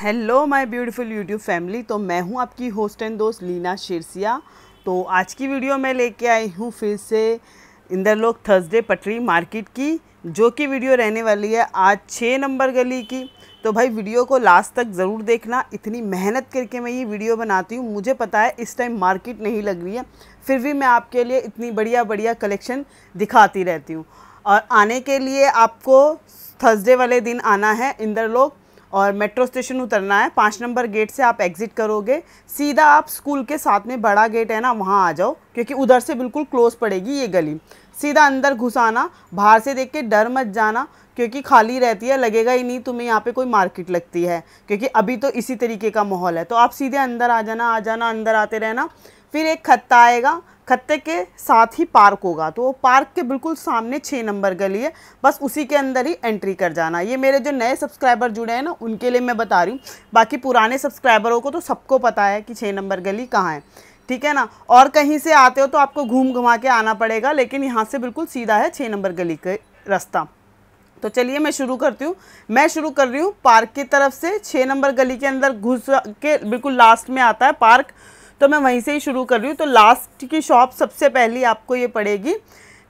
hello my beautiful YouTube family तो मैं हूं आपकी होस्ट एंड दोस्त लीना शेरसिया तो आज की वीडियो मैं लेके आई हूं फिर से इंदरलोक थर्सडे पटरी मार्केट की जो कि वीडियो रहने वाली है आज छः नंबर गली की तो भाई वीडियो को लास्ट तक ज़रूर देखना इतनी मेहनत करके मैं ये वीडियो बनाती हूँ मुझे पता है इस टाइम मार्केट नहीं लग रही है फिर भी मैं आपके लिए इतनी बढ़िया बढ़िया कलेक्शन दिखाती रहती हूँ और आने के लिए आपको थर्सडे वाले दिन आना है इंदरलोक और मेट्रो स्टेशन उतरना है पाँच नंबर गेट से आप एग्ज़िट करोगे सीधा आप स्कूल के साथ में बड़ा गेट है ना वहाँ आ जाओ क्योंकि उधर से बिल्कुल क्लोज़ पड़ेगी ये गली सीधा अंदर घुसाना बाहर से देख के डर मत जाना क्योंकि खाली रहती है लगेगा ही नहीं तुम्हें यहाँ पे कोई मार्केट लगती है क्योंकि अभी तो इसी तरीके का माहौल है तो आप सीधे अंदर आ जाना आ जाना अंदर आते रहना फिर एक खत्ता आएगा खत्ते के साथ ही पार्क होगा तो वो पार्क के बिल्कुल सामने छः नंबर गली है बस उसी के अंदर ही एंट्री कर जाना ये मेरे जो नए सब्सक्राइबर जुड़े हैं ना उनके लिए मैं बता रही हूँ बाकी पुराने सब्सक्राइबरों को तो सबको पता है कि छः नंबर गली कहाँ है ठीक है ना और कहीं से आते हो तो आपको घूम घुमा के आना पड़ेगा लेकिन यहाँ से बिल्कुल सीधा है छः नंबर गली का रास्ता तो चलिए मैं शुरू करती हूँ मैं शुरू कर रही हूँ पार्क की तरफ से छः नंबर गली के अंदर घुस के बिल्कुल लास्ट में आता है पार्क तो मैं वहीं से ही शुरू कर रही हूँ तो लास्ट की शॉप सबसे पहली आपको ये पड़ेगी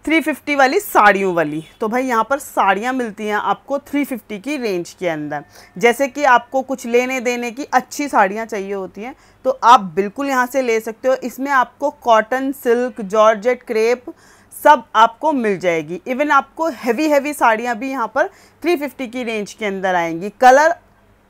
350 वाली साड़ियों वाली तो भाई यहाँ पर साड़ियाँ मिलती हैं आपको 350 की रेंज के अंदर जैसे कि आपको कुछ लेने देने की अच्छी साड़ियाँ चाहिए होती हैं तो आप बिल्कुल यहाँ से ले सकते हो इसमें आपको कॉटन सिल्क जॉर्जेट क्रेप सब आपको मिल जाएगी इवन आपको हैवी हैवी साड़ियाँ भी यहाँ पर 350 की रेंज के अंदर आएंगी कलर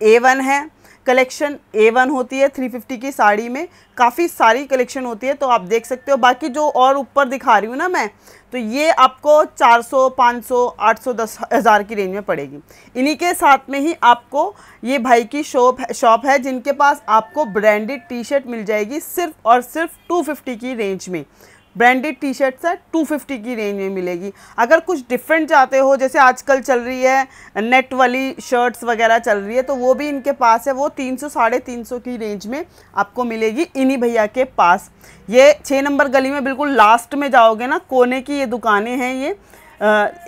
ए वन है कलेक्शन ए वन होती है थ्री फिफ्टी की साड़ी में काफ़ी सारी कलेक्शन होती है तो आप देख सकते हो बाकी जो और ऊपर दिखा रही हूँ ना मैं तो ये आपको चार सौ पाँच सौ आठ सौ दस हज़ार की रेंज में पड़ेगी इन्हीं के साथ में ही आपको ये भाई की शॉप शॉप है जिनके पास आपको ब्रांडेड टी शर्ट मिल जाएगी सिर्फ और सिर्फ टू फिफ्टी की रेंज में ब्रांडेड टी शर्ट्स है फिफ्टी की रेंज में मिलेगी अगर कुछ डिफरेंट चाहते हो जैसे आजकल चल रही है नेट वाली शर्ट्स वगैरह चल रही है तो वो भी इनके पास है वो तीन सौ साढ़े तीन सौ की रेंज में आपको मिलेगी इन्हीं भैया के पास ये छः नंबर गली में बिल्कुल लास्ट में जाओगे ना कोने की ये दुकानें हैं ये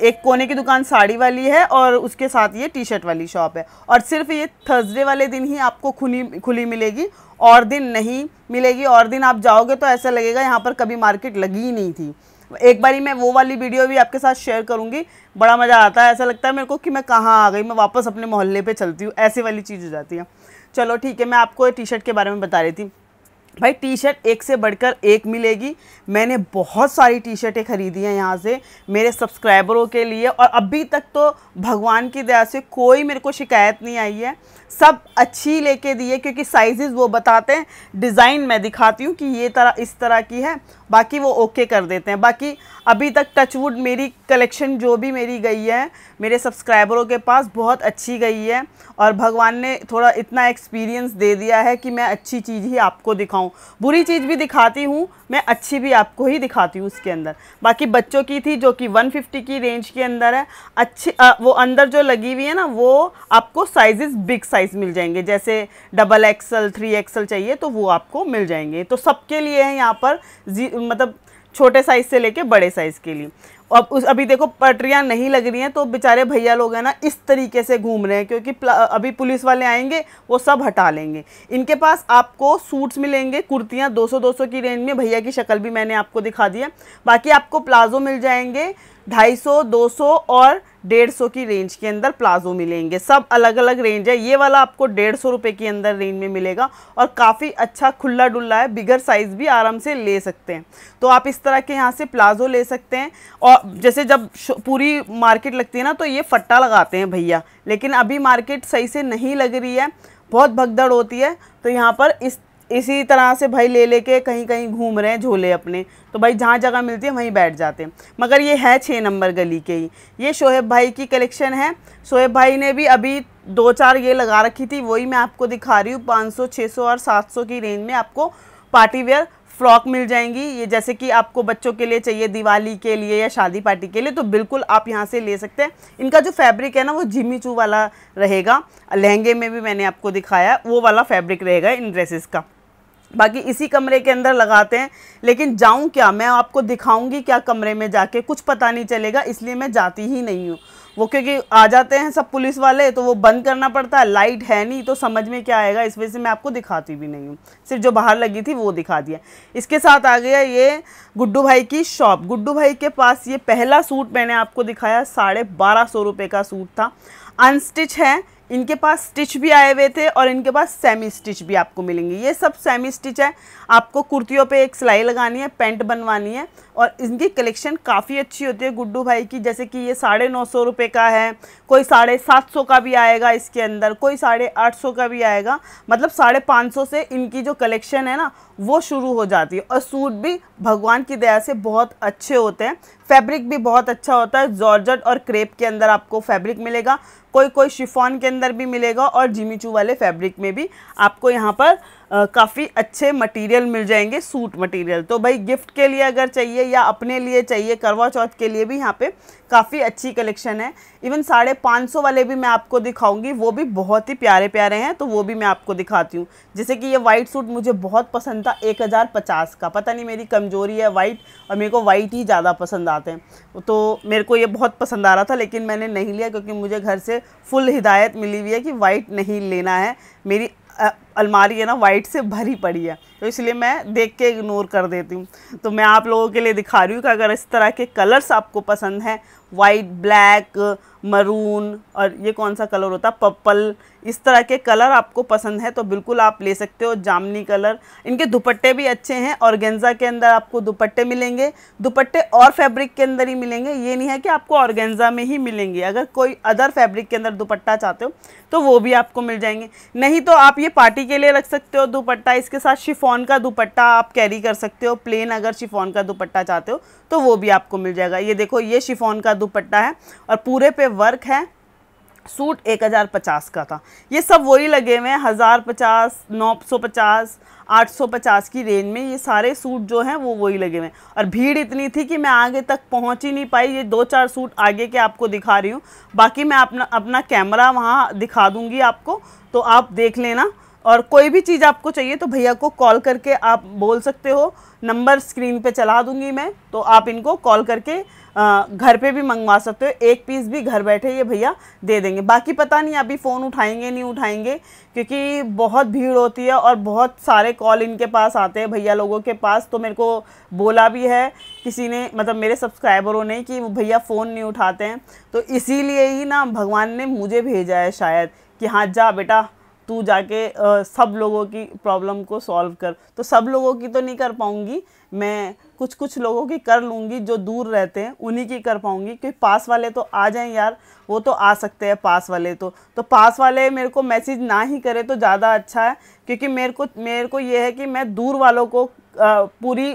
एक कोने की दुकान साड़ी वाली है और उसके साथ ये टी शर्ट वाली शॉप है और सिर्फ ये थर्सडे वाले दिन ही आपको खुली खुली मिलेगी और दिन नहीं मिलेगी और दिन आप जाओगे तो ऐसा लगेगा यहाँ पर कभी मार्केट लगी ही नहीं थी एक बारी मैं वो वाली वीडियो भी आपके साथ शेयर करूँगी बड़ा मज़ा आता है ऐसा लगता है मेरे को कि मैं कहाँ आ गई मैं वापस अपने मोहल्ले पर चलती हूँ ऐसे वाली चीज़ हो जाती है चलो ठीक है मैं आपको टी शर्ट के बारे में बता रही थी भाई टी शर्ट एक से बढ़कर एक मिलेगी मैंने बहुत सारी टी शर्टें ख़रीदी हैं यहाँ से मेरे सब्सक्राइबरों के लिए और अभी तक तो भगवान की दया से कोई मेरे को शिकायत नहीं आई है सब अच्छी लेके दी है क्योंकि साइजेस वो बताते हैं डिज़ाइन मैं दिखाती हूँ कि ये तरह इस तरह की है बाकी वो ओके कर देते हैं बाकी अभी तक टचवुड मेरी कलेक्शन जो भी मेरी गई है मेरे सब्सक्राइबरों के पास बहुत अच्छी गई है और भगवान ने थोड़ा इतना एक्सपीरियंस दे दिया है कि मैं अच्छी चीज़ ही आपको दिखाऊँ हूँ बुरी चीज़ भी दिखाती हूँ मैं अच्छी भी आपको ही दिखाती हूँ उसके अंदर बाकी बच्चों की थी जो कि 150 की रेंज के अंदर है अच्छी आ, वो अंदर जो लगी हुई है ना वो आपको साइजेस बिग साइज़ मिल जाएंगे जैसे डबल एक्सल थ्री एक्सल चाहिए तो वो आपको मिल जाएंगे तो सबके लिए है यहाँ पर मतलब छोटे साइज़ से लेके बड़े साइज़ के लिए अब उस अभी देखो पटरियाँ नहीं लग रही हैं तो बेचारे भैया लोग हैं ना इस तरीके से घूम रहे हैं क्योंकि अभी पुलिस वाले आएंगे वो सब हटा लेंगे इनके पास आपको सूट्स मिलेंगे कुर्तियाँ 200-200 की रेंज में भैया की शक्ल भी मैंने आपको दिखा दी है बाकी आपको प्लाजो मिल जाएंगे 250 200 और डेढ़ सौ की रेंज के अंदर प्लाजो मिलेंगे सब अलग अलग रेंज है ये वाला आपको डेढ़ सौ रुपये के अंदर रेंज में मिलेगा और काफ़ी अच्छा खुला डुल्ला है बिगर साइज़ भी आराम से ले सकते हैं तो आप इस तरह के यहाँ से प्लाजो ले सकते हैं और जैसे जब पूरी मार्केट लगती है ना तो ये फट्टा लगाते हैं भैया लेकिन अभी मार्केट सही से नहीं लग रही है बहुत भगदड़ होती है तो यहाँ पर इस इसी तरह से भाई ले लेके कहीं कहीं घूम रहे हैं झोले अपने तो भाई जहाँ जगह मिलती है वहीं बैठ जाते हैं मगर ये है छः नंबर गली के ही ये शोहेब भाई की कलेक्शन है शोहेब भाई ने भी अभी दो चार ये लगा रखी थी वही मैं आपको दिखा रही हूँ पाँच सौ छः सौ और सात सौ की रेंज में आपको पार्टी वेयर फ्रॉक मिल जाएंगी ये जैसे कि आपको बच्चों के लिए चाहिए दिवाली के लिए या शादी पार्टी के लिए तो बिल्कुल आप यहाँ से ले सकते हैं इनका जो फैब्रिक है ना वो जिमी चू वाला रहेगा लहंगे में भी मैंने आपको दिखाया वो वाला फैब्रिक रहेगा इन ड्रेसेस का बाकी इसी कमरे के अंदर लगाते हैं लेकिन जाऊं क्या मैं आपको दिखाऊंगी क्या कमरे में जाके कुछ पता नहीं चलेगा इसलिए मैं जाती ही नहीं हूँ वो क्योंकि आ जाते हैं सब पुलिस वाले तो वो बंद करना पड़ता है लाइट है नहीं तो समझ में क्या आएगा इस वजह से मैं आपको दिखाती भी नहीं हूँ सिर्फ जो बाहर लगी थी वो दिखा दिया इसके साथ आ गया ये गुड्डू भाई की शॉप गुड्डू भाई के पास ये पहला सूट मैंने आपको दिखाया साढ़े बारह सौ रुपये का सूट था अनस्टिच है इनके पास स्टिच भी आए हुए थे और इनके पास सेमी स्टिच भी आपको मिलेंगे ये सब सेमी स्टिच है आपको कुर्तियों पे एक सिलाई लगानी है पेंट बनवानी है और इनकी कलेक्शन काफ़ी अच्छी होती है गुड्डू भाई की जैसे कि ये साढ़े नौ सौ रुपये का है कोई साढ़े सात सौ का भी आएगा इसके अंदर कोई साढ़े आठ सौ का भी आएगा मतलब साढ़े पाँच सौ से इनकी जो कलेक्शन है ना वो शुरू हो जाती है और सूट भी भगवान की दया से बहुत अच्छे होते हैं फैब्रिक भी बहुत अच्छा होता है जॉर्जट और क्रेप के अंदर आपको फैब्रिक मिलेगा कोई कोई शिफॉन के अंदर भी मिलेगा और जिमीचू वाले फैब्रिक में भी आपको यहाँ पर काफ़ी अच्छे मटेरियल मिल जाएंगे सूट मटेरियल तो भाई गिफ्ट के लिए अगर चाहिए या अपने लिए चाहिए करवा चौथ के लिए भी यहाँ पे काफ़ी अच्छी कलेक्शन है इवन साढ़े पाँच सौ वाले भी मैं आपको दिखाऊंगी वो भी बहुत ही प्यारे प्यारे हैं तो वो भी मैं आपको दिखाती हूँ जैसे कि ये वाइट सूट मुझे बहुत पसंद था एक हज़ार पचास का पता नहीं मेरी कमज़ोरी है वाइट और मेरे को वाइट ही ज़्यादा पसंद आते हैं तो मेरे को ये बहुत पसंद आ रहा था लेकिन मैंने नहीं लिया क्योंकि मुझे घर से फुल हिदायत मिली हुई है कि वाइट नहीं लेना है मेरी अलमारी है ना वाइट से भरी पड़ी है तो इसलिए मैं देख के इग्नोर कर देती हूँ तो मैं आप लोगों के लिए दिखा रही हूँ कि अगर इस तरह के कलर्स आपको पसंद हैं वाइट ब्लैक मरून और ये कौन सा कलर होता है पर्पल इस तरह के कलर आपको पसंद है तो बिल्कुल आप ले सकते हो जामनी कलर इनके दुपट्टे भी अच्छे हैं और गेंजा के अंदर आपको दुपट्टे मिलेंगे दुपट्टे और फैब्रिक के अंदर ही मिलेंगे ये नहीं है कि आपको और में ही मिलेंगे अगर कोई अदर फैब्रिक के अंदर दुपट्टा चाहते हो तो वो भी आपको मिल जाएंगे नहीं तो आप ये पार्टी के लिए रख सकते हो दुपट्टा इसके साथ शिफोन का दुपट्टा आप कैरी कर सकते हो प्लेन अगर शिफोन का दुपट्टा चाहते हो तो वो भी आपको मिल जाएगा ये देखो ये शिफोन का दुपट्टा है और पूरे पे वर्क है सूट एक हज़ार पचास का था ये सब वही लगे हुए हैं हज़ार पचास नौ सौ पचास आठ सौ पचास की रेंज में ये सारे सूट जो हैं वो वही लगे हुए हैं और भीड़ इतनी थी कि मैं आगे तक पहुंच ही नहीं पाई ये दो चार सूट आगे के आपको दिखा रही हूँ बाकी मैं अपना अपना कैमरा वहाँ दिखा दूँगी आपको तो आप देख लेना और कोई भी चीज़ आपको चाहिए तो भैया को कॉल करके आप बोल सकते हो नंबर स्क्रीन पे चला दूंगी मैं तो आप इनको कॉल करके घर पे भी मंगवा सकते हो एक पीस भी घर बैठे ये भैया दे देंगे बाकी पता नहीं अभी फ़ोन उठाएंगे नहीं उठाएंगे क्योंकि बहुत भीड़ होती है और बहुत सारे कॉल इनके पास आते हैं भैया लोगों के पास तो मेरे को बोला भी है किसी ने मतलब मेरे सब्सक्राइबरों ने कि भैया फ़ोन नहीं उठाते हैं तो इसीलिए ही ना भगवान ने मुझे भेजा है शायद कि हाँ जा बेटा तू जाके आ, सब लोगों की प्रॉब्लम को सॉल्व कर तो सब लोगों की तो नहीं कर पाऊँगी मैं कुछ कुछ लोगों की कर लूँगी जो दूर रहते हैं उन्हीं की कर पाऊँगी क्योंकि पास वाले तो आ जाएं यार वो तो आ सकते हैं पास वाले तो तो पास वाले मेरे को मैसेज ना ही करें तो ज़्यादा अच्छा है क्योंकि मेरे को मेरे को ये है कि मैं दूर वालों को आ, पूरी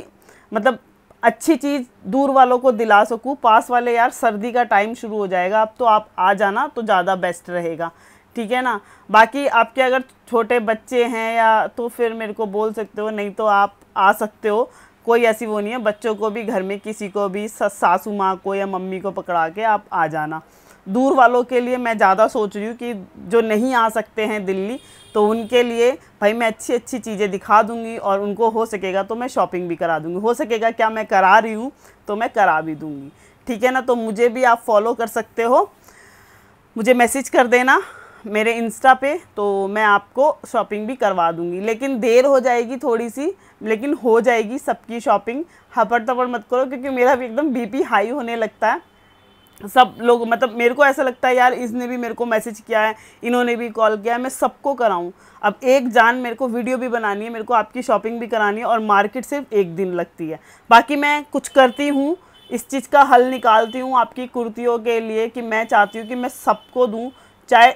मतलब अच्छी चीज़ दूर वालों को दिला सकूँ पास वाले यार सर्दी का टाइम शुरू हो जाएगा अब तो आप आ जाना तो ज़्यादा बेस्ट रहेगा ठीक है ना बाकी आपके अगर छोटे बच्चे हैं या तो फिर मेरे को बोल सकते हो नहीं तो आप आ सकते हो कोई ऐसी वो नहीं है बच्चों को भी घर में किसी को भी सासू माँ को या मम्मी को पकड़ा के आप आ जाना दूर वालों के लिए मैं ज़्यादा सोच रही हूँ कि जो नहीं आ सकते हैं दिल्ली तो उनके लिए भाई मैं अच्छी अच्छी चीज़ें दिखा दूँगी और उनको हो सकेगा तो मैं शॉपिंग भी करा दूँगी हो सकेगा क्या मैं करा रही हूँ तो मैं करा भी दूँगी ठीक है ना तो मुझे भी आप फॉलो कर सकते हो मुझे मैसेज कर देना मेरे इंस्टा पे तो मैं आपको शॉपिंग भी करवा दूँगी लेकिन देर हो जाएगी थोड़ी सी लेकिन हो जाएगी सबकी शॉपिंग हपड़ तपड़ मत करो क्योंकि मेरा भी एकदम बीपी हाई होने लगता है सब लोग मतलब मेरे को ऐसा लगता है यार इसने भी मेरे को मैसेज किया है इन्होंने भी कॉल किया है मैं सबको कराऊं अब एक जान मेरे को वीडियो भी बनानी है मेरे को आपकी शॉपिंग भी करानी है और मार्केट सिर्फ एक दिन लगती है बाकी मैं कुछ करती हूँ इस चीज़ का हल निकालती हूँ आपकी कुर्तियों के लिए कि मैं चाहती हूँ कि मैं सबको दूँ चाहे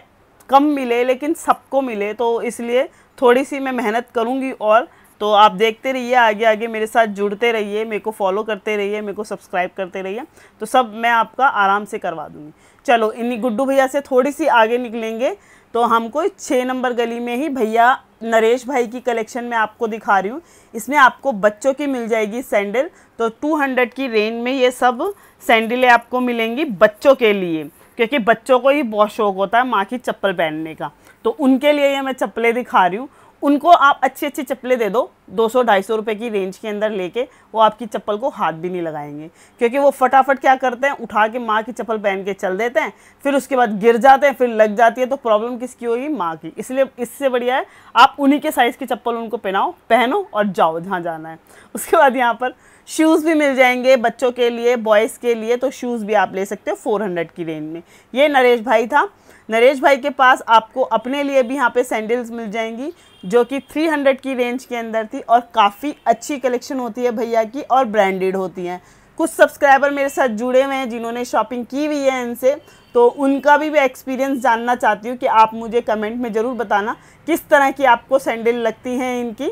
कम मिले लेकिन सबको मिले तो इसलिए थोड़ी सी मैं मेहनत करूँगी और तो आप देखते रहिए आगे आगे मेरे साथ जुड़ते रहिए मेरे को फॉलो करते रहिए मेरे को सब्सक्राइब करते रहिए तो सब मैं आपका आराम से करवा दूँगी चलो इन्हीं गुड्डू भैया से थोड़ी सी आगे निकलेंगे तो हमको छः नंबर गली में ही भैया नरेश भाई की कलेक्शन में आपको दिखा रही हूँ इसमें आपको बच्चों की मिल जाएगी सैंडल तो 200 की रेंज में ये सब सैंडलें आपको मिलेंगी बच्चों के लिए क्योंकि बच्चों को ही बहुत शौक होता है माँ की चप्पल पहनने का तो उनके लिए ये मैं चप्पलें दिखा रही हूँ उनको आप अच्छी अच्छी चप्पलें दे दो 200 250 रुपए की रेंज के अंदर लेके वो आपकी चप्पल को हाथ भी नहीं लगाएंगे क्योंकि वो फटाफट क्या करते हैं उठा के माँ की चप्पल पहन के चल देते हैं फिर उसके बाद गिर जाते हैं फिर लग जाती है तो प्रॉब्लम किसकी होगी माँ की इसलिए इससे बढ़िया है आप उन्हीं के साइज़ की चप्पल उनको पहनाओ पहनो और जाओ जहाँ जाना है उसके बाद यहाँ पर शूज़ भी मिल जाएंगे बच्चों के लिए बॉयज़ के लिए तो शूज़ भी आप ले सकते हो फोर की रेंज में ये नरेश भाई था नरेश भाई के पास आपको अपने लिए भी यहाँ पे सैंडल्स मिल जाएंगी जो कि 300 की रेंज के अंदर थी और काफ़ी अच्छी कलेक्शन होती है भैया की और ब्रांडेड होती हैं कुछ सब्सक्राइबर मेरे साथ जुड़े हुए हैं जिन्होंने शॉपिंग की हुई है इनसे तो उनका भी मैं एक्सपीरियंस जानना चाहती हूँ कि आप मुझे कमेंट में ज़रूर बताना किस तरह की आपको सैंडल लगती हैं इनकी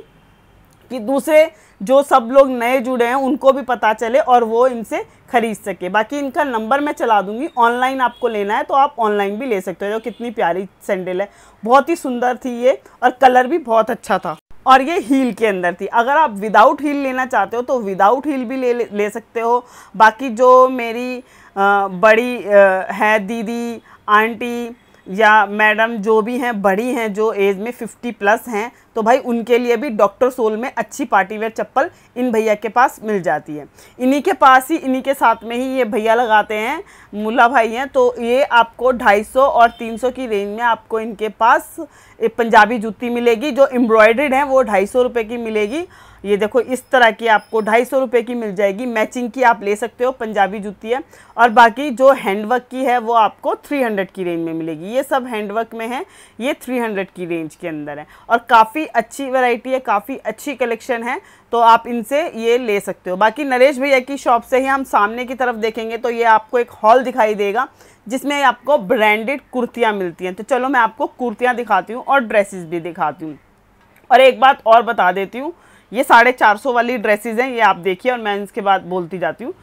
कि दूसरे जो सब लोग नए जुड़े हैं उनको भी पता चले और वो इनसे खरीद सके बाकी इनका नंबर मैं चला दूंगी ऑनलाइन आपको लेना है तो आप ऑनलाइन भी ले सकते हो जो कितनी प्यारी सैंडल है बहुत ही सुंदर थी ये और कलर भी बहुत अच्छा था और ये हील के अंदर थी अगर आप विदाउट हील लेना चाहते हो तो विदाउट हील भी ले ले सकते हो बाकी जो मेरी आ, बड़ी आ, है दीदी आंटी या मैडम जो भी हैं बड़ी हैं जो एज में 50 प्लस हैं तो भाई उनके लिए भी डॉक्टर सोल में अच्छी पार्टी वेयर चप्पल इन भैया के पास मिल जाती है इन्हीं के पास ही इन्हीं के साथ में ही ये भैया लगाते हैं मुला भाई हैं तो ये आपको 250 और 300 की रेंज में आपको इनके पास पंजाबी जूती मिलेगी जो एम्ब्रॉयड्रेड हैं वो ढाई सौ की मिलेगी ये देखो इस तरह की आपको ढाई सौ रुपये की मिल जाएगी मैचिंग की आप ले सकते हो पंजाबी जूती है और बाकी जो हैंडवर्क की है वो आपको थ्री हंड्रेड की रेंज में मिलेगी ये सब हैंडवर्क में है ये थ्री हंड्रेड की रेंज के अंदर है और काफ़ी अच्छी वैरायटी है काफ़ी अच्छी कलेक्शन है तो आप इनसे ये ले सकते हो बाकी नरेश भैया की शॉप से ही हम सामने की तरफ देखेंगे तो ये आपको एक हॉल दिखाई देगा जिसमें आपको ब्रांडेड कुर्तियाँ मिलती हैं तो चलो मैं आपको कुर्तियाँ दिखाती हूँ और ड्रेसेस भी दिखाती हूँ और एक बात और बता देती हूँ ये साढ़े चार सौ वाली ड्रेसेज हैं ये आप देखिए और मैं इसके बाद बोलती जाती हूँ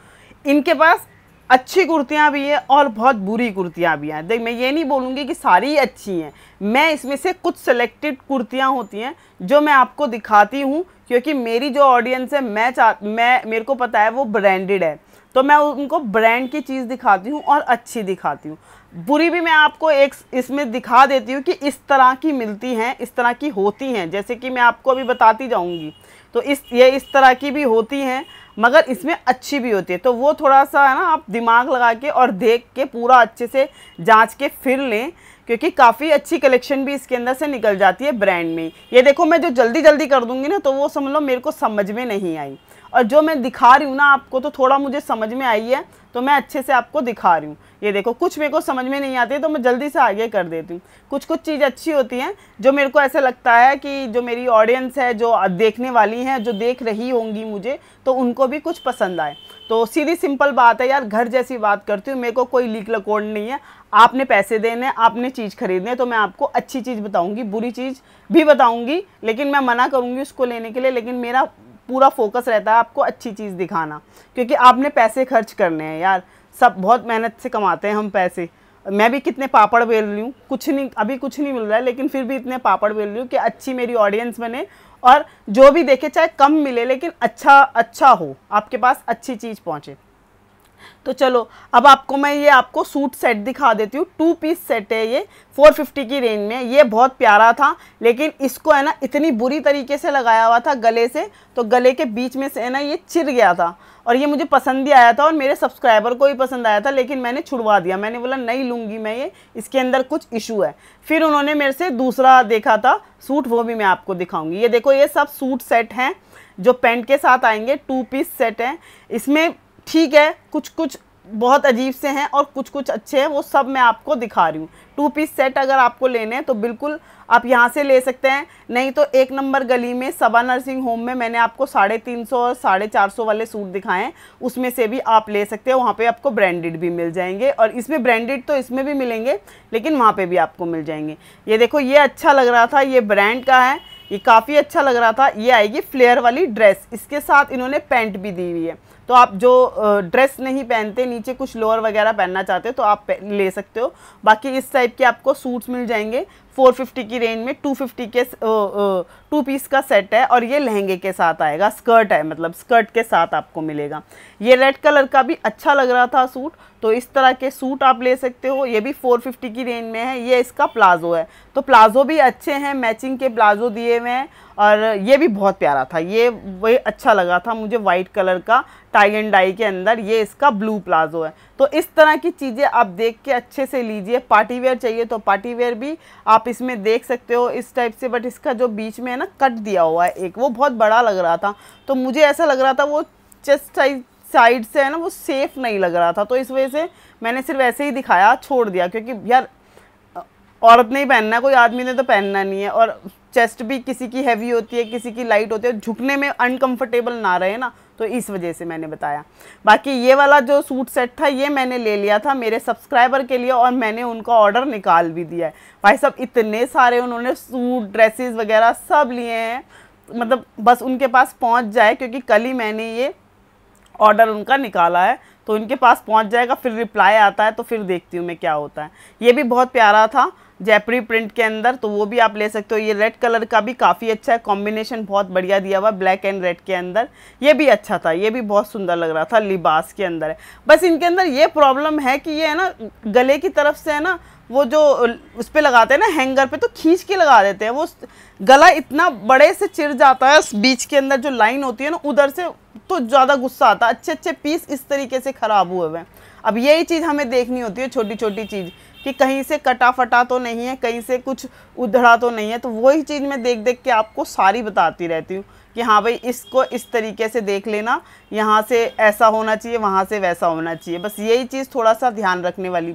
इनके पास अच्छी कुर्तियाँ भी हैं और बहुत बुरी कुर्तियाँ भी हैं देख मैं ये नहीं बोलूँगी कि सारी अच्छी हैं मैं इसमें से कुछ सेलेक्टेड कुर्तियाँ होती हैं जो मैं आपको दिखाती हूँ क्योंकि मेरी जो ऑडियंस है मैं चाह मैं मेरे को पता है वो ब्रांडेड है तो मैं उनको ब्रांड की चीज़ दिखाती हूँ और अच्छी दिखाती हूँ बुरी भी मैं आपको एक इसमें दिखा देती हूँ कि इस तरह की मिलती हैं इस तरह की होती हैं जैसे कि मैं आपको अभी बताती जाऊँगी तो इस ये इस तरह की भी होती हैं मगर इसमें अच्छी भी होती है तो वो थोड़ा सा है ना आप दिमाग लगा के और देख के पूरा अच्छे से जांच के फिर लें क्योंकि काफ़ी अच्छी कलेक्शन भी इसके अंदर से निकल जाती है ब्रांड में ये देखो मैं जो जल्दी जल्दी कर दूँगी ना तो वो समझ लो मेरे को समझ में नहीं आई और जो मैं दिखा रही हूँ ना आपको तो थोड़ा मुझे समझ में आई है तो मैं अच्छे से आपको दिखा रही हूँ ये देखो कुछ मेरे को समझ में नहीं आती है तो मैं जल्दी से आगे कर देती हूँ कुछ कुछ चीज़ अच्छी होती हैं जो मेरे को ऐसा लगता है कि जो मेरी ऑडियंस है जो देखने वाली हैं जो देख रही होंगी मुझे तो उनको भी कुछ पसंद आए तो सीधी सिंपल बात है यार घर जैसी बात करती हूँ मेरे को कोई लीक लकोड़ नहीं है आपने पैसे देने आपने चीज़ खरीदने तो मैं आपको अच्छी चीज़ बताऊँगी बुरी चीज़ भी बताऊँगी लेकिन मैं मना करूँगी उसको लेने के लिए लेकिन मेरा पूरा फोकस रहता है आपको अच्छी चीज़ दिखाना क्योंकि आपने पैसे खर्च करने हैं यार सब बहुत मेहनत से कमाते हैं हम पैसे मैं भी कितने पापड़ बेल रही हूँ कुछ नहीं अभी कुछ नहीं मिल रहा है लेकिन फिर भी इतने पापड़ बेल रही हूँ कि अच्छी मेरी ऑडियंस बने और जो भी देखे चाहे कम मिले लेकिन अच्छा अच्छा हो आपके पास अच्छी चीज़ पहुँचे तो चलो अब आपको मैं ये आपको सूट सेट दिखा देती हूँ टू पीस सेट है ये 450 की रेंज में ये बहुत प्यारा था लेकिन इसको है ना इतनी बुरी तरीके से लगाया हुआ था गले से तो गले के बीच में से है ना ये चिर गया था और ये मुझे पसंद भी आया था और मेरे सब्सक्राइबर को भी पसंद आया था लेकिन मैंने छुड़वा दिया मैंने बोला नहीं लूँगी मैं ये इसके अंदर कुछ इशू है फिर उन्होंने मेरे से दूसरा देखा था सूट वो भी मैं आपको दिखाऊंगी ये देखो ये सब सूट सेट हैं जो पेंट के साथ आएंगे टू पीस सेट हैं इसमें ठीक है कुछ कुछ बहुत अजीब से हैं और कुछ कुछ अच्छे हैं वो सब मैं आपको दिखा रही हूँ टू पीस सेट अगर आपको लेने हैं तो बिल्कुल आप यहाँ से ले सकते हैं नहीं तो एक नंबर गली में सबा नर्सिंग होम में मैंने आपको साढ़े तीन सौ और साढ़े चार सौ वाले सूट दिखाएँ उसमें से भी आप ले सकते हैं वहाँ पे आपको ब्रांडेड भी मिल जाएंगे और इसमें ब्रांडेड तो इसमें भी मिलेंगे लेकिन वहाँ पर भी आपको मिल जाएंगे ये देखो ये अच्छा लग रहा था ये ब्रांड का है ये काफ़ी अच्छा लग रहा था ये आएगी फ्लेयर वाली ड्रेस इसके साथ इन्होंने पैंट भी दी हुई है तो आप जो ड्रेस नहीं पहनते नीचे कुछ लोअर वगैरह पहनना चाहते हो तो आप ले सकते हो बाकी इस टाइप के आपको सूट्स मिल जाएंगे 450 की रेंज में 250 के टू पीस का सेट है और ये लहंगे के साथ आएगा स्कर्ट है मतलब स्कर्ट के साथ आपको मिलेगा ये रेड कलर का भी अच्छा लग रहा था सूट तो इस तरह के सूट आप ले सकते हो ये भी 450 की रेंज में है ये इसका प्लाजो है तो प्लाजो भी अच्छे हैं मैचिंग के प्लाजो दिए हुए हैं और ये भी बहुत प्यारा था ये वही अच्छा लगा था मुझे वाइट कलर का टाई एंड डाई के अंदर ये इसका ब्लू प्लाजो है तो इस तरह की चीज़ें आप देख के अच्छे से लीजिए पार्टी वेयर चाहिए तो पार्टी वेयर भी आप इसमें देख सकते हो इस टाइप से बट इसका जो बीच में है ना कट दिया हुआ है एक वो बहुत बड़ा लग रहा था तो मुझे ऐसा लग रहा था वो चेस्ट साइज साइड से है ना वो सेफ़ नहीं लग रहा था तो इस वजह से मैंने सिर्फ ऐसे ही दिखाया छोड़ दिया क्योंकि यार औरत ने ही पहनना कोई आदमी ने तो पहनना नहीं है और चेस्ट भी किसी की हैवी होती है किसी की लाइट होती है झुकने में अनकंफर्टेबल ना रहे ना तो इस वजह से मैंने बताया बाकी ये वाला जो सूट सेट था ये मैंने ले लिया था मेरे सब्सक्राइबर के लिए और मैंने उनका ऑर्डर निकाल भी दिया है भाई साहब इतने सारे उन्होंने सूट ड्रेसेस वगैरह सब लिए हैं मतलब बस उनके पास पहुँच जाए क्योंकि कल ही मैंने ये ऑर्डर उनका निकाला है तो उनके पास पहुंच जाएगा फिर रिप्लाई आता है तो फिर देखती हूँ मैं क्या होता है ये भी बहुत प्यारा था जयपुरी प्रिंट के अंदर तो वो भी आप ले सकते हो ये रेड कलर का भी काफ़ी अच्छा है कॉम्बिनेशन बहुत बढ़िया दिया हुआ ब्लैक एंड रेड के अंदर ये भी अच्छा था ये भी बहुत सुंदर लग रहा था लिबास के अंदर है बस इनके अंदर ये प्रॉब्लम है कि ये है ना गले की तरफ से है ना वो जो उस पर लगाते हैं ना हैंगर पे तो खींच के लगा देते हैं वो गला इतना बड़े से चिर जाता है उस बीच के अंदर जो लाइन होती है ना उधर से तो ज़्यादा गुस्सा आता है अच्छे अच्छे पीस इस तरीके से ख़राब हुए हुए हैं अब यही चीज़ हमें देखनी होती है छोटी छोटी चीज़ कि कहीं से कटा फटा तो नहीं है कहीं से कुछ उधड़ा तो नहीं है तो वही चीज़ मैं देख देख के आपको सारी बताती रहती हूँ कि हाँ भाई इसको इस तरीके से देख लेना यहाँ से ऐसा होना चाहिए वहाँ से वैसा होना चाहिए बस यही चीज़ थोड़ा सा ध्यान रखने वाली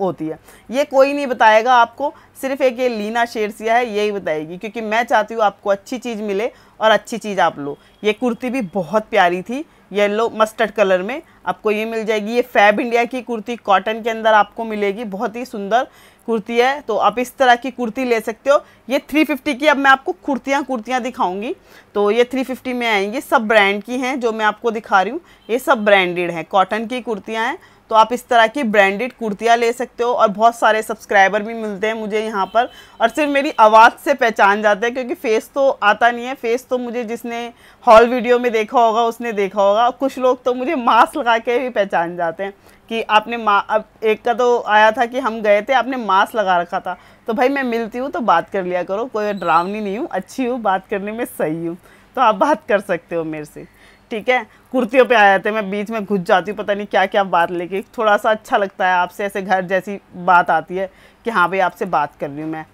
होती है ये कोई नहीं बताएगा आपको सिर्फ एक ये लीना शेरसिया है यही बताएगी क्योंकि मैं चाहती हूँ आपको अच्छी चीज़ मिले और अच्छी चीज़ आप लो ये कुर्ती भी बहुत प्यारी थी येलो मस्टर्ड कलर में आपको ये मिल जाएगी ये फैब इंडिया की कुर्ती कॉटन के अंदर आपको मिलेगी बहुत ही सुंदर कुर्ती है तो आप इस तरह की कुर्ती ले सकते हो ये 350 की अब मैं आपको कुर्तियाँ कुर्तियाँ दिखाऊंगी तो ये 350 में आएंगी सब ब्रांड की हैं जो मैं आपको दिखा रही हूँ ये सब ब्रांडेड हैं कॉटन की कुर्तियाँ हैं तो आप इस तरह की ब्रांडेड कुर्तियाँ ले सकते हो और बहुत सारे सब्सक्राइबर भी मिलते हैं मुझे यहाँ पर और सिर्फ मेरी आवाज़ से पहचान जाते हैं क्योंकि फ़ेस तो आता नहीं है फ़ेस तो मुझे जिसने हॉल वीडियो में देखा होगा उसने देखा होगा कुछ लोग तो मुझे मास्क लगा के भी पहचान जाते हैं कि आपने अब एक का तो आया था कि हम गए थे आपने मास्क लगा रखा था तो भाई मैं मिलती हूँ तो बात कर लिया करो कोई ड्रावनी नहीं हूँ अच्छी हूँ बात करने में सही हूँ तो आप बात कर सकते हो मेरे से ठीक है कुर्तियों पे आ जाते हैं मैं बीच में घुस जाती हूँ पता नहीं क्या क्या बात लेके थोड़ा सा अच्छा लगता है आपसे ऐसे घर जैसी बात आती है कि हाँ भाई आपसे बात कर रही हूँ मैं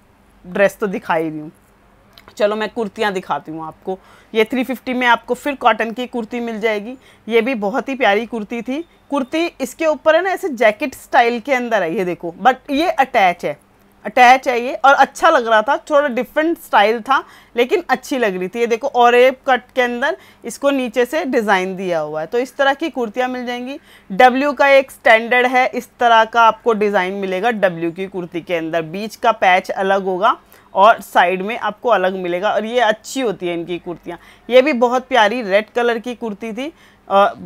ड्रेस तो दिखा ही रही हूँ चलो मैं कुर्तियाँ दिखाती हूँ आपको ये 350 में आपको फिर कॉटन की कुर्ती मिल जाएगी ये भी बहुत ही प्यारी कुर्ती थी कुर्ती इसके ऊपर है ना ऐसे जैकेट स्टाइल के अंदर है ये देखो बट ये अटैच है अटैच है ये और अच्छा लग रहा था थोड़ा डिफरेंट स्टाइल था लेकिन अच्छी लग रही थी ये देखो और कट के अंदर इसको नीचे से डिज़ाइन दिया हुआ है तो इस तरह की कुर्तियाँ मिल जाएंगी डब्ल्यू का एक स्टैंडर्ड है इस तरह का आपको डिज़ाइन मिलेगा डब्ल्यू की कुर्ती के अंदर बीच का पैच अलग होगा और साइड में आपको अलग मिलेगा और ये अच्छी होती है इनकी कुर्तियाँ ये भी बहुत प्यारी रेड कलर की कुर्ती थी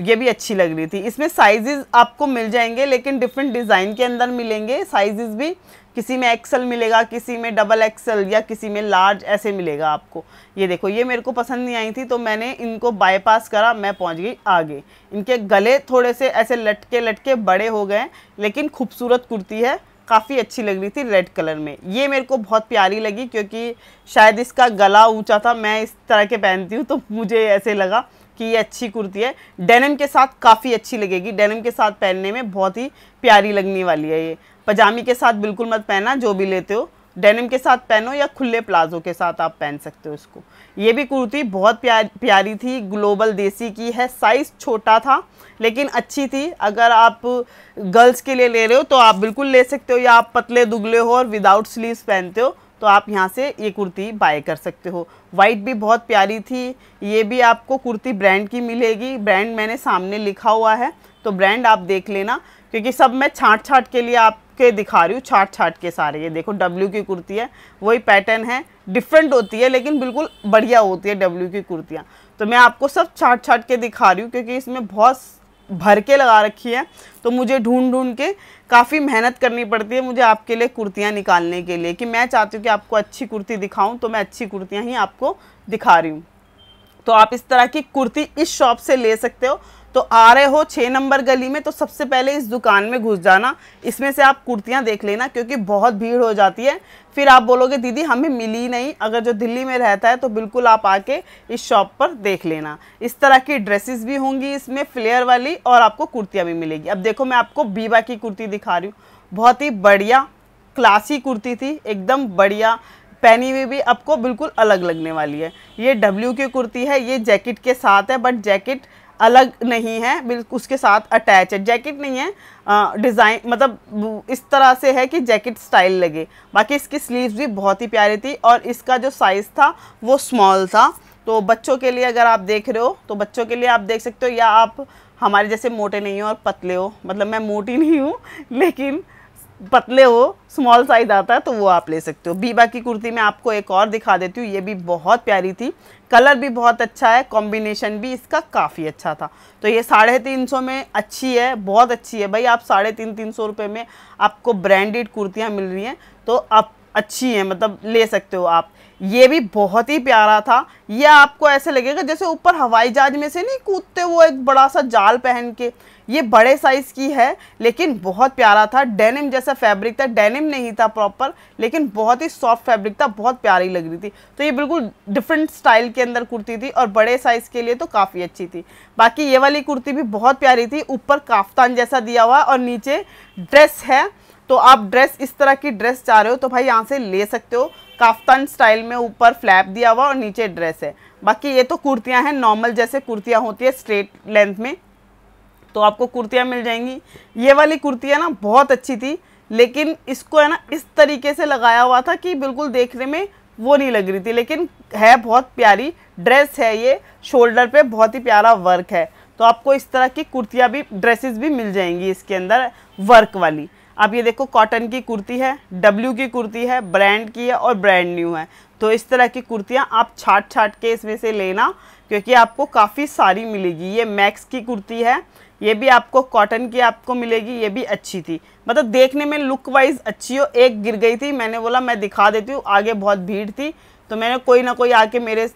ये भी अच्छी लग रही थी इसमें साइजेस आपको मिल जाएंगे लेकिन डिफरेंट डिज़ाइन के अंदर मिलेंगे साइजेस भी किसी में एक्सल मिलेगा किसी में डबल एक्सल या किसी में लार्ज ऐसे मिलेगा आपको ये देखो ये मेरे को पसंद नहीं आई थी तो मैंने इनको बाईपास करा मैं पहुंच गई आगे इनके गले थोड़े से ऐसे लटके लटके बड़े हो गए लेकिन खूबसूरत कुर्ती है काफ़ी अच्छी लग रही थी रेड कलर में ये मेरे को बहुत प्यारी लगी क्योंकि शायद इसका गला ऊँचा था मैं इस तरह के पहनती हूँ तो मुझे ऐसे लगा कि ये अच्छी कुर्ती है डेनिम के साथ काफ़ी अच्छी लगेगी डेनिम के साथ पहनने में बहुत ही प्यारी लगने वाली है ये पजामी के साथ बिल्कुल मत पहना जो भी लेते हो डेनिम के साथ पहनो या खुले प्लाजो के साथ आप पहन सकते हो इसको ये भी कुर्ती बहुत प्यार प्यारी थी ग्लोबल देसी की है साइज़ छोटा था लेकिन अच्छी थी अगर आप गर्ल्स के लिए ले रहे हो तो आप बिल्कुल ले सकते हो या आप पतले दुगले हो और विदाउट स्लीव्स पहनते हो तो आप यहाँ से ये कुर्ती बाय कर सकते हो वाइट भी बहुत प्यारी थी ये भी आपको कुर्ती ब्रांड की मिलेगी ब्रांड मैंने सामने लिखा हुआ है तो ब्रांड आप देख लेना क्योंकि सब मैं छाँट छाँट के लिए आप के दिखा रही हूँ छाट छाट के सारे ये देखो डब्ल्यू की कुर्ती है वही पैटर्न है डिफरेंट होती है लेकिन बिल्कुल बढ़िया होती है डब्ल्यू की कुर्तियाँ तो मैं आपको सब छाट छाट के दिखा रही हूँ क्योंकि इसमें बहुत भर के लगा रखी है तो मुझे ढूंढ ढूंढ के काफ़ी मेहनत करनी पड़ती है मुझे आपके लिए कुर्तियाँ निकालने के लिए कि मैं चाहती हूँ कि आपको अच्छी कुर्ती दिखाऊँ तो मैं अच्छी कुर्तियाँ ही आपको दिखा रही हूँ तो आप इस तरह की कुर्ती इस शॉप से ले सकते हो तो आ रहे हो छः नंबर गली में तो सबसे पहले इस दुकान में घुस जाना इसमें से आप कुर्तियाँ देख लेना क्योंकि बहुत भीड़ हो जाती है फिर आप बोलोगे दीदी हमें मिली नहीं अगर जो दिल्ली में रहता है तो बिल्कुल आप आके इस शॉप पर देख लेना इस तरह की ड्रेसेस भी होंगी इसमें फ्लेयर वाली और आपको कुर्तियाँ भी मिलेगी अब देखो मैं आपको बीवा की कुर्ती दिखा रही हूँ बहुत ही बढ़िया क्लासी कुर्ती थी एकदम बढ़िया पहनी हुई भी आपको बिल्कुल अलग लगने वाली है ये डब्ल्यू की कुर्ती है ये जैकेट के साथ है बट जैकेट अलग नहीं है बिल्कुल उसके साथ अटैच है जैकेट नहीं है डिज़ाइन मतलब इस तरह से है कि जैकेट स्टाइल लगे बाकी इसकी स्लीव्स भी बहुत ही प्यारी थी और इसका जो साइज़ था वो स्मॉल था तो बच्चों के लिए अगर आप देख रहे हो तो बच्चों के लिए आप देख सकते हो या आप हमारे जैसे मोटे नहीं हो और पतले हो मतलब मैं मोटी नहीं हूँ लेकिन पतले हो स्मॉल साइज आता है तो वो आप ले सकते हो बीबा की कुर्ती में आपको एक और दिखा देती हूँ ये भी बहुत प्यारी थी कलर भी बहुत अच्छा है कॉम्बिनेशन भी इसका काफ़ी अच्छा था तो ये साढ़े तीन सौ में अच्छी है बहुत अच्छी है भाई आप साढ़े तीन तीन सौ रुपये में आपको ब्रांडेड कुर्तियाँ मिल रही हैं तो आप अच्छी है मतलब ले सकते हो आप ये भी बहुत ही प्यारा था ये आपको ऐसे लगेगा जैसे ऊपर हवाई जहाज में से नहीं कूदते वो एक बड़ा सा जाल पहन के ये बड़े साइज़ की है लेकिन बहुत प्यारा था डेनिम जैसा फैब्रिक था डेनिम नहीं था प्रॉपर लेकिन बहुत ही सॉफ्ट फैब्रिक था बहुत प्यारी लग रही थी तो ये बिल्कुल डिफरेंट स्टाइल के अंदर कुर्ती थी और बड़े साइज़ के लिए तो काफ़ी अच्छी थी बाकी ये वाली कुर्ती भी बहुत प्यारी थी ऊपर काफ्तान जैसा दिया हुआ और नीचे ड्रेस है तो आप ड्रेस इस तरह की ड्रेस चाह रहे हो तो भाई यहाँ से ले सकते हो काफ्तान स्टाइल में ऊपर फ्लैप दिया हुआ और नीचे ड्रेस है बाकी ये तो कुर्तियाँ हैं नॉर्मल जैसे कुर्तियाँ होती है स्ट्रेट लेंथ में तो आपको कुर्तियाँ मिल जाएंगी ये वाली कुर्तियाँ ना बहुत अच्छी थी लेकिन इसको है ना इस तरीके से लगाया हुआ था कि बिल्कुल देखने में वो नहीं लग रही थी लेकिन है बहुत प्यारी ड्रेस है ये शोल्डर पे बहुत ही प्यारा वर्क है तो आपको इस तरह की कुर्तियाँ भी ड्रेसेस भी मिल जाएंगी इसके अंदर वर्क वाली अब ये देखो कॉटन की कुर्ती है डब्ल्यू की कुर्ती है ब्रांड की है और ब्रांड न्यू है तो इस तरह की कुर्तियाँ आप छाट छाट के इसमें से लेना क्योंकि आपको काफ़ी सारी मिलेगी ये मैक्स की कुर्ती है ये भी आपको कॉटन की आपको मिलेगी ये भी अच्छी थी मतलब देखने में लुक वाइज अच्छी हो एक गिर गई थी मैंने बोला मैं दिखा देती हूँ आगे बहुत भीड़ थी तो मैंने कोई ना कोई आके मेरे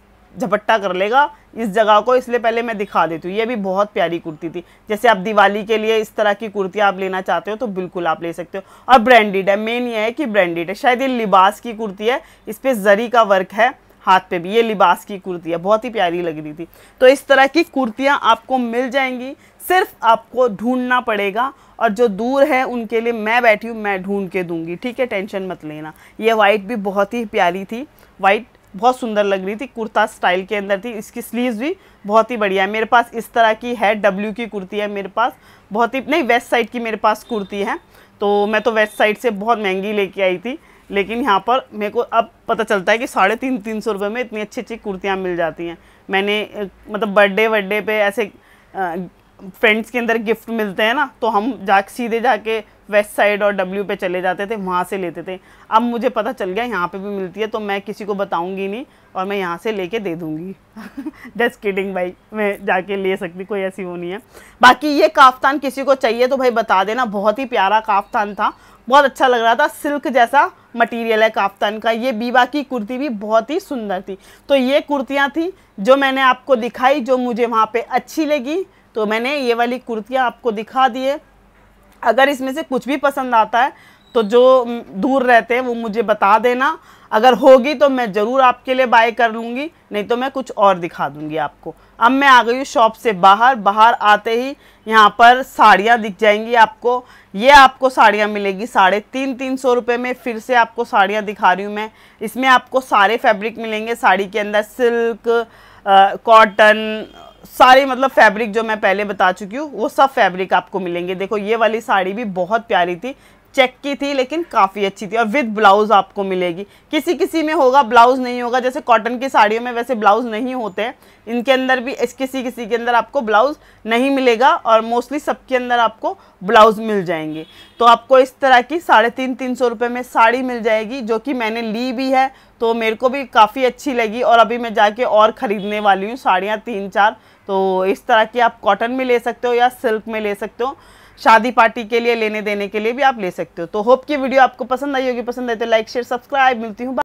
झपट्टा कर लेगा इस जगह को इसलिए पहले मैं दिखा देती हूँ ये भी बहुत प्यारी कुर्ती थी जैसे आप दिवाली के लिए इस तरह की कुर्ती आप लेना चाहते हो तो बिल्कुल आप ले सकते हो और ब्रांडेड है मेन ये है कि ब्रांडेड है शायद ये लिबास की कुर्ती है इस पर जरी का वर्क है हाथ पे भी ये लिबास की कुर्ती है बहुत ही प्यारी लग रही थी तो इस तरह की कुर्तियाँ आपको मिल जाएंगी सिर्फ आपको ढूंढना पड़ेगा और जो दूर है उनके लिए मैं बैठी हूँ मैं ढूंढ के दूंगी ठीक है टेंशन मत लेना ये वाइट भी बहुत ही प्यारी थी वाइट बहुत सुंदर लग रही थी कुर्ता स्टाइल के अंदर थी इसकी स्लीव्स भी बहुत ही बढ़िया है मेरे पास इस तरह की है डब्ल्यू की कुर्ती है मेरे पास बहुत ही नहीं वेस्ट साइड की मेरे पास कुर्ती है तो मैं तो वेस्ट साइड से बहुत महंगी लेके आई थी लेकिन यहाँ पर मेरे को अब पता चलता है कि साढ़े तीन तीन सौ रुपये में इतनी अच्छी अच्छी कुर्तियाँ मिल जाती हैं मैंने मतलब बर्थडे वर्थडे पर ऐसे फ्रेंड्स के अंदर गिफ्ट मिलते हैं ना तो हम जा सीधे जाके वेस्ट साइड और डब्ल्यू पे चले जाते थे वहाँ से लेते थे अब मुझे पता चल गया यहाँ पे भी मिलती है तो मैं किसी को बताऊँगी नहीं और मैं यहाँ से लेके दे दूँगी जस्ट किडिंग भाई मैं जाके ले सकती कोई ऐसी वो नहीं है बाकी ये काफ्तान किसी को चाहिए तो भाई बता देना बहुत ही प्यारा काफ्तान था बहुत अच्छा लग रहा था सिल्क जैसा मटेरियल है काफ्तान का ये बीवा की कुर्ती भी बहुत ही सुंदर थी तो ये कुर्तियाँ थी जो मैंने आपको दिखाई जो मुझे वहाँ पे अच्छी लगी तो मैंने ये वाली कुर्तियाँ आपको दिखा दिए अगर इसमें से कुछ भी पसंद आता है तो जो दूर रहते हैं वो मुझे बता देना अगर होगी तो मैं ज़रूर आपके लिए बाय कर लूँगी नहीं तो मैं कुछ और दिखा दूँगी आपको अब मैं आ गई हूँ शॉप से बाहर बाहर आते ही यहाँ पर साड़ियाँ दिख जाएंगी आपको ये आपको साड़ियाँ मिलेगी साढ़े तीन तीन सौ रुपये में फिर से आपको साड़ियाँ दिखा रही हूँ मैं इसमें आपको सारे फैब्रिक मिलेंगे साड़ी के अंदर सिल्क कॉटन सारे मतलब फैब्रिक जो मैं पहले बता चुकी हूँ वो सब फैब्रिक आपको मिलेंगे देखो ये वाली साड़ी भी बहुत प्यारी थी चेक की थी लेकिन काफ़ी अच्छी थी और विद ब्लाउज़ आपको मिलेगी किसी किसी में होगा ब्लाउज़ नहीं होगा जैसे कॉटन की साड़ियों में वैसे ब्लाउज़ नहीं होते हैं इनके अंदर भी इस किसी किसी के अंदर आपको ब्लाउज़ नहीं मिलेगा और मोस्टली सबके अंदर आपको ब्लाउज़ मिल जाएंगे तो आपको इस तरह की साढ़े तीन तीन सौ रुपये में साड़ी मिल जाएगी जो कि मैंने ली भी है तो मेरे को भी काफ़ी अच्छी लगी और अभी मैं जाके और ख़रीदने वाली हूँ साड़ियाँ तीन चार तो इस तरह की आप कॉटन में ले सकते हो या सिल्क में ले सकते हो शादी पार्टी के लिए लेने देने के लिए भी आप ले सकते हो तो होप कि वीडियो आपको पसंद आई होगी पसंद आई तो लाइक शेयर सब्सक्राइब मिलती हूँ